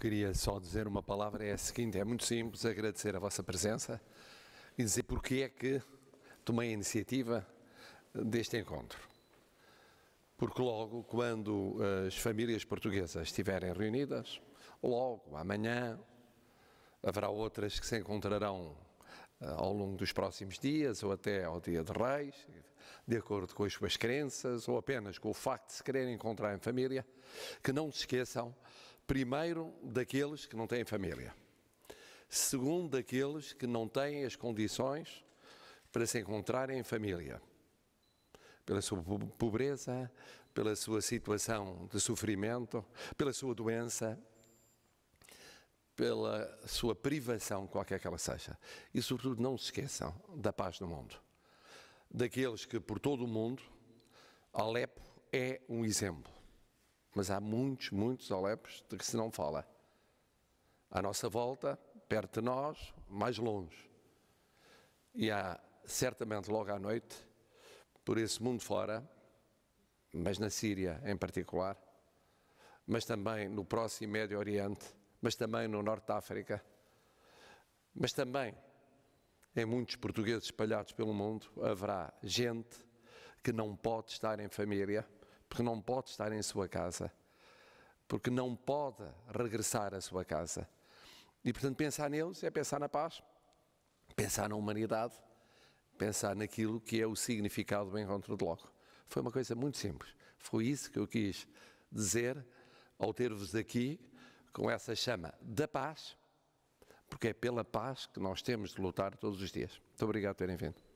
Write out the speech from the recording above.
queria só dizer uma palavra, é a seguinte, é muito simples agradecer a vossa presença e dizer porque é que tomei a iniciativa deste encontro. Porque logo, quando eh, as famílias portuguesas estiverem reunidas, logo amanhã haverá outras que se encontrarão eh, ao longo dos próximos dias ou até ao dia de reis, de acordo com as suas crenças ou apenas com o facto de se quererem encontrar em família, que não se esqueçam Primeiro, daqueles que não têm família. Segundo, daqueles que não têm as condições para se encontrarem em família. Pela sua pobreza, pela sua situação de sofrimento, pela sua doença, pela sua privação, qualquer que ela seja. E, sobretudo, não se esqueçam da paz no mundo. Daqueles que, por todo o mundo, Alepo é um exemplo mas há muitos, muitos Alepos de que se não fala. À nossa volta, perto de nós, mais longe. E há, certamente, logo à noite, por esse mundo fora, mas na Síria em particular, mas também no próximo Médio Oriente, mas também no Norte da África, mas também em muitos portugueses espalhados pelo mundo, haverá gente que não pode estar em família porque não pode estar em sua casa, porque não pode regressar à sua casa. E portanto, pensar neles é pensar na paz, pensar na humanidade, pensar naquilo que é o significado do encontro de logo. Foi uma coisa muito simples. Foi isso que eu quis dizer ao ter-vos aqui com essa chama da paz, porque é pela paz que nós temos de lutar todos os dias. Muito obrigado por terem vindo.